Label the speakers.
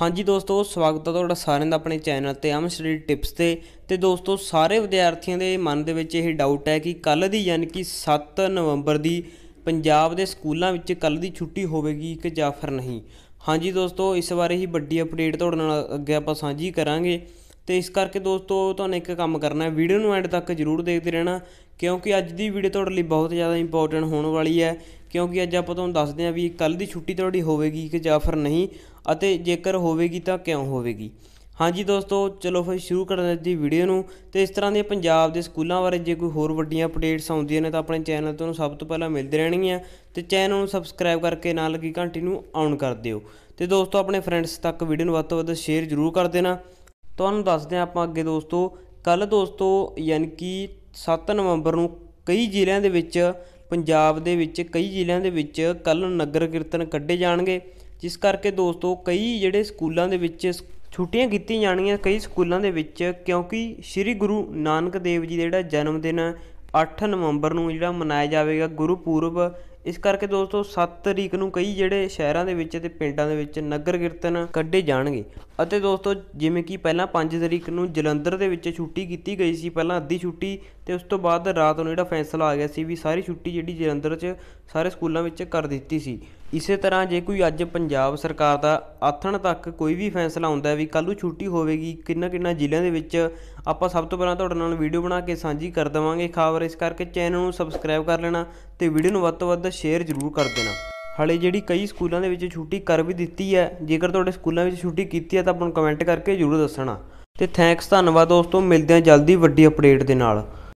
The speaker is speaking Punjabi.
Speaker 1: ਹਾਂਜੀ ਦੋਸਤੋ ਸਵਾਗਤ ਹੈ ਤੁਹਾਡਾ ਸਾਰਿਆਂ ਦਾ ਆਪਣੇ ਚੈਨਲ ਤੇ ਅਮ ਸਟੱਡੀ ਟਿਪਸ ਤੇ ਤੇ ਦੋਸਤੋ ਸਾਰੇ ਵਿਦਿਆਰਥੀਆਂ ਦੇ ਮਨ ਦੇ ਵਿੱਚ ਇਹ ਡਾਊਟ ਹੈ ਕਿ ਕੱਲ ਦੀ ਯਾਨੀ ਕਿ 7 ਨਵੰਬਰ ਦੀ ਪੰਜਾਬ ਦੇ ਸਕੂਲਾਂ ਵਿੱਚ ਕੱਲ ਦੀ ਛੁੱਟੀ ਹੋਵੇਗੀ ਕਿ ਜਾਂ ਫਿਰ ਨਹੀਂ ਹਾਂਜੀ ਦੋਸਤੋ ਇਸ ਬਾਰੇ ਹੀ ਵੱਡੀ ਅਪਡੇਟ ਤੁਹਾਡੇ ਨਾਲ ਅੱਗੇ ਆਪਾਂ ਸਾਂਝੀ ਕਰਾਂਗੇ ਤੇ ਇਸ ਕਰਕੇ ਦੋਸਤੋ ਤੁਹਾਨੂੰ ਇੱਕ ਕੰਮ ਕਰਨਾ ਹੈ ਵੀਡੀਓ ਨੂੰ ਐਂਡ ਤੱਕ ਜ਼ਰੂਰ ਦੇਖਦੇ ਰਹਿਣਾ ਕਿਉਂਕਿ ਅੱਜ ਦੀ ਵੀਡੀਓ ਤੁਹਾਡੇ ਲਈ ਬਹੁਤ ਜ਼ਿਆਦਾ ਇੰਪੋਰਟੈਂਟ ਹੋਣ ਵਾਲੀ ਹੈ ਕਿਉਂਕਿ ਅੱਜ ਆਪਾਂ ਤੁਹਾਨੂੰ ਦੱਸਦੇ ਹਾਂ ਵੀ ਕੱਲ ਦੀ ਛੁੱਟੀ ਤੁਹਾਡੀ ਹੋਵੇਗੀ ਕਿ ਜਾਂ ਫਿਰ ਨਹੀਂ ਅਤੇ ਜੇਕਰ ਹੋਵੇਗੀ ਤਾਂ ਕਿਉਂ ਹੋਵੇਗੀ ਹਾਂਜੀ ਦੋਸਤੋ ਚਲੋ ਫਿਰ ਸ਼ੁਰੂ ਕਰਦੇ ਹਾਂ ਦੀ ਵੀਡੀਓ ਨੂੰ ਤੇ ਇਸ ਤਰ੍ਹਾਂ ਦੇ ਪੰਜਾਬ ਦੇ ਸਕੂਲਾਂ ਬਾਰੇ ਜੇ ਕੋਈ ਹੋਰ ਵੱਡੀਆਂ ਅਪਡੇਟਸ ਆਉਂਦੀਆਂ ਨੇ ਤਾਂ ਆਪਣੇ ਚੈਨਲ ਤੋਂ ਸਭ ਤੋਂ ਪਹਿਲਾਂ ਮਿਲਦੇ ਰਹਿਣਗੀਆਂ ਤੇ ਚੈਨਲ ਨੂੰ ਸਬਸਕ੍ਰਾਈਬ ਕਰਕੇ ਨਾਲ ਲੱਗੀ ਘੰਟੀ ਨੂੰ ਆਨ ਕਰ ਦਿਓ ਤੇ ਦੋਸਤੋ ਆਪਣੇ ਫਰੈਂਡਸ ਤੱਕ ਵੀਡੀਓ ਨੂੰ ਵੱਧ ਤੋਂ ਵੱਧ ਸ਼ੇਅਰ ਜ਼ਰੂਰ ਕਰ ਦੇਣਾ ਤੁਹਾਨੂੰ ਦੱਸਦੇ ਆ ਆਪਾਂ ਅੱਗੇ ਦੋਸਤੋ ਕੱਲ ਦੋਸਤੋ ਯਾਨੀ ਕਿ 7 ਨਵੰਬਰ ਨੂੰ ਕਈ ਜ਼ਿਲ੍ਹਿਆਂ ਦੇ ਵਿੱਚ ਪੰਜਾਬ ਦੇ ਵਿੱਚ ਕਈ ਜ਼ਿਲ੍ਹਿਆਂ ਦੇ ਵਿੱਚ ਕੱਲ ਨਗਰ ਕੀਰਤਨ ਕੱਢੇ ਜਾਣਗੇ ਜਿਸ ਕਰਕੇ ਦੋਸਤੋ ਕਈ ਜਿਹੜੇ ਸਕੂਲਾਂ ਦੇ ਵਿੱਚ ਛੁੱਟੀਆਂ ਕੀਤੀਆਂ ਜਾਣੀਆਂ ਕਈ ਸਕੂਲਾਂ ਦੇ ਵਿੱਚ ਕਿਉਂਕਿ ਸ੍ਰੀ ਗੁਰੂ ਨਾਨਕ ਦੇਵ ਜੀ ਦਾ ਜਿਹੜਾ ਜਨਮ ਦਿਨ 8 ਨਵੰਬਰ ਨੂੰ ਜਿਹੜਾ ਮਨਾਇਆ ਜਾਵੇਗਾ ਗੁਰੂ ਪੂਰਬ ਇਸ ਕਰਕੇ ਦੋਸਤੋ 7 ਤਰੀਕ ਨੂੰ ਕਈ ਜਿਹੜੇ ਸ਼ਹਿਰਾਂ ਦੇ ਵਿੱਚ ਤੇ ਪਿੰਡਾਂ ਦੇ ਵਿੱਚ ਨਗਰ ਕੀਰਤਨ ਕੱਢੇ ਜਾਣਗੇ ਅਤੇ ਦੋਸਤੋ ਜਿਵੇਂ ਕਿ ਪਹਿਲਾਂ 5 ਤਰੀਕ ਨੂੰ ਜਲੰਧਰ ਦੇ ਵਿੱਚ ਛੁੱਟੀ ਕੀਤੀ ਗਈ ਸੀ ਪਹਿਲਾਂ ਅੱਧੀ ਛੁੱਟੀ ਤੇ ਉਸ ਤੋਂ ਬਾਅਦ ਰਾਤ ਨੂੰ ਜਿਹੜਾ ਫੈਸਲਾ ਆ ਗਿਆ ਸੀ ਵੀ ਸਾਰੀ ਛੁੱਟੀ ਜਿਹੜੀ ਜਲੰਧਰ 'ਚ ਸਾਰੇ ਸਕੂਲਾਂ ਵਿੱਚ ਕਰ ਦਿੱਤੀ ਸੀ ਇਸੇ ਤਰ੍ਹਾਂ ਜੇ ਕੋਈ ਅੱਜ ਪੰਜਾਬ ਸਰਕਾਰ ਦਾ ਆਥਣ ਤੱਕ ਕੋਈ ਵੀ ਫੈਸਲਾ ਹੁੰਦਾ ਵੀ ਕੱਲ ਨੂੰ ਛੁੱਟੀ ਹੋਵੇਗੀ ਕਿੰਨਾ ਕਿੰਨਾ ਜ਼ਿਲ੍ਹਿਆਂ ਦੇ ਵਿੱਚ ਆਪਾਂ ਸਭ ਤੋਂ ਪਹਿਲਾਂ ਤੁਹਾਡੇ ਨਾਲ ਵੀਡੀਓ ਬਣਾ ਕੇ ਸਾਂਝੀ ਕਰ ਦਵਾਂਗੇ ਖਬਰ ਇਸ ਕਰਕੇ ਚੈਨਲ ਨੂੰ ਸਬਸਕ੍ਰਾਈਬ ਕਰ ਲੈਣਾ ਤੇ ਵੀਡੀਓ ਨੂੰ ਵੱਧ ਤੋਂ ਵੱਧ ਸ਼ੇਅਰ ਜ਼ਰੂਰ ਕਰ ਦੇਣਾ ਹਲੇ ਜਿਹੜੀ ਕਈ ਸਕੂਲਾਂ ਦੇ ਵਿੱਚ ਛੁੱਟੀ ਕਰ ਵੀ ਦਿੱਤੀ ਹੈ ਜੇਕਰ ਤੁਹਾਡੇ ਸਕੂਲਾਂ ਵਿੱਚ ਛੁੱਟੀ ਕੀਤੀ ਹੈ ਤਾਂ ਆਪਾਂ ਨੂੰ ਕਮੈਂਟ ਕਰਕੇ ਜ਼ਰੂਰ ਦੱਸਣਾ ਤੇ ਥੈਂਕਸ ਧੰਨਵਾਦ ਦੋਸਤੋ ਮਿਲਦੇ ਹਾਂ ਜਲਦੀ ਵੱਡੀ ਅਪਡੇਟ ਦੇ ਨਾਲ